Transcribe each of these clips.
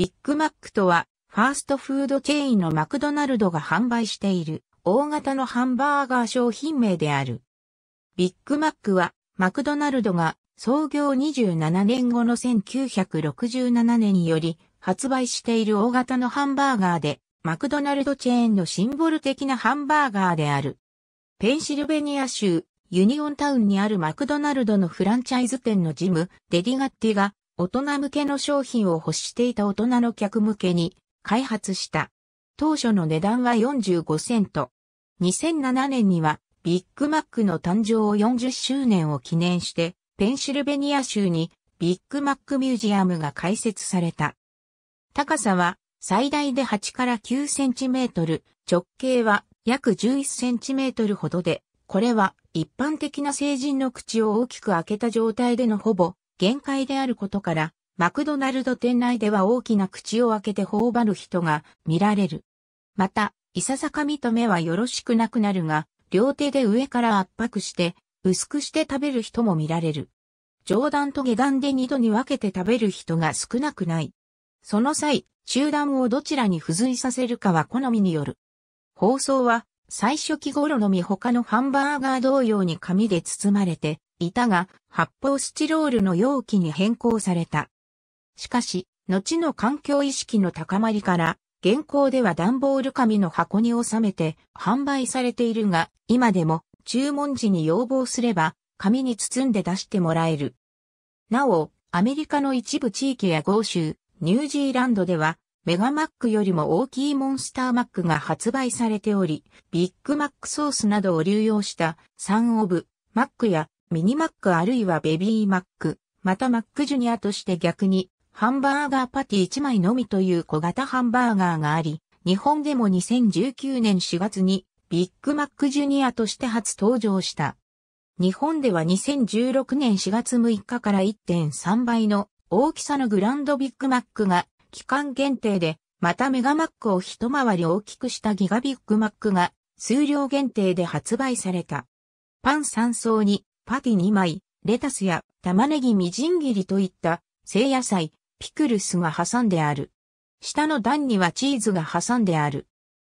ビッグマックとは、ファーストフードチェーンのマクドナルドが販売している、大型のハンバーガー商品名である。ビッグマックは、マクドナルドが創業27年後の1967年により発売している大型のハンバーガーで、マクドナルドチェーンのシンボル的なハンバーガーである。ペンシルベニア州ユニオンタウンにあるマクドナルドのフランチャイズ店のジム、デディガッティが大人向けの商品を欲していた大人の客向けに開発した。当初の値段は45セント。2007年にはビッグマックの誕生を40周年を記念して、ペンシルベニア州にビッグマックミュージアムが開設された。高さは最大で8から9センチメートル、直径は約11センチメートルほどで、これは一般的な成人の口を大きく開けた状態でのほぼ限界であることから、マクドナルド店内では大きな口を開けて頬張る人が見られる。また、いささか認めはよろしくなくなるが、両手で上から圧迫して、薄くして食べる人も見られる。上段と下段で二度に分けて食べる人が少なくない。その際、中段をどちらに付随させるかは好みによる。包装は、最初期頃のみ他のハンバーガー同様に紙で包まれて、いたが、発泡スチロールの容器に変更された。しかし、後の環境意識の高まりから、現行では段ボール紙の箱に収めて販売されているが、今でも注文時に要望すれば、紙に包んで出してもらえる。なお、アメリカの一部地域や豪州、ニュージーランドでは、メガマックよりも大きいモンスターマックが発売されており、ビッグマックソースなどを流用したサンオブ、マックやミニマックあるいはベビーマック、またマックジュニアとして逆に、ハンバーガーパティ1枚のみという小型ハンバーガーがあり、日本でも2019年4月にビッグマックジュニアとして初登場した。日本では2016年4月6日から1.3倍の大きさのグランドビッグマックが期間限定で、またメガマックを一回り大きくしたギガビッグマックが数量限定で発売された。パン3層にパティ2枚、レタスや玉ねぎみじん切りといった生野菜、ピクルスが挟んである。下の段にはチーズが挟んである。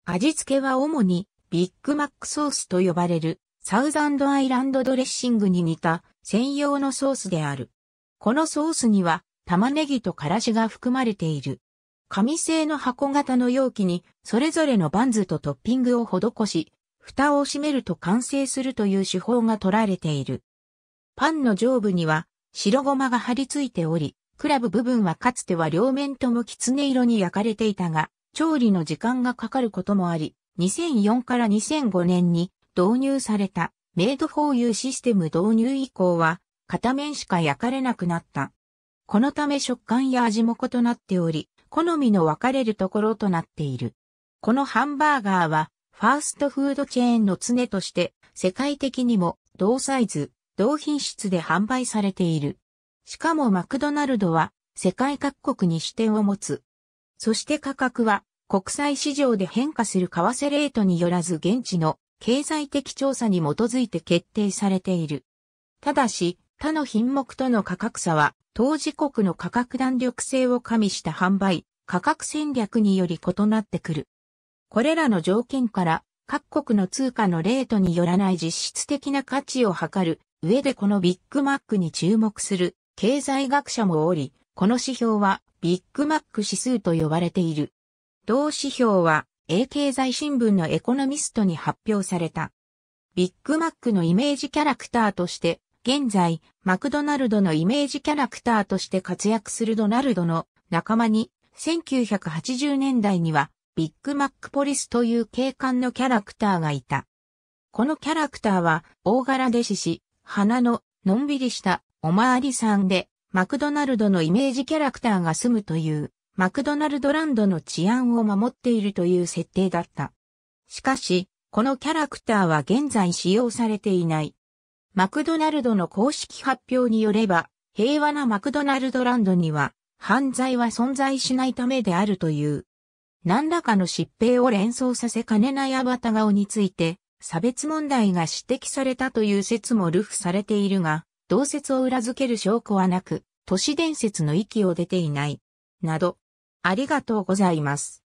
味付けは主にビッグマックソースと呼ばれるサウザンドアイランドドレッシングに似た専用のソースである。このソースには玉ねぎとからしが含まれている。紙製の箱型の容器にそれぞれのバンズとトッピングを施し、蓋を閉めると完成するという手法が取られている。パンの上部には白ごまが張り付いており、クラブ部分はかつては両面とも狐色に焼かれていたが、調理の時間がかかることもあり、2004から2005年に導入されたメイドフォーユーシステム導入以降は、片面しか焼かれなくなった。このため食感や味も異なっており、好みの分かれるところとなっている。このハンバーガーは、ファーストフードチェーンの常として、世界的にも同サイズ、同品質で販売されている。しかもマクドナルドは世界各国に支店を持つ。そして価格は国際市場で変化する為替レートによらず現地の経済的調査に基づいて決定されている。ただし、他の品目との価格差は当事国の価格弾力性を加味した販売、価格戦略により異なってくる。これらの条件から各国の通貨のレートによらない実質的な価値を測る上でこのビッグマックに注目する経済学者もおり、この指標はビッグマック指数と呼ばれている。同指標は英経済新聞のエコノミストに発表された。ビッグマックのイメージキャラクターとして、現在、マクドナルドのイメージキャラクターとして活躍するドナルドの仲間に、1980年代にはビッグマックポリスという警官のキャラクターがいた。このキャラクターは大柄で死し、花の、のんびりした、おまわりさんで、マクドナルドのイメージキャラクターが住むという、マクドナルドランドの治安を守っているという設定だった。しかし、このキャラクターは現在使用されていない。マクドナルドの公式発表によれば、平和なマクドナルドランドには、犯罪は存在しないためであるという。何らかの疾病を連想させかねないアバタ顔について、差別問題が指摘されたという説も流布されているが、同説を裏付ける証拠はなく、都市伝説の域を出ていない。など、ありがとうございます。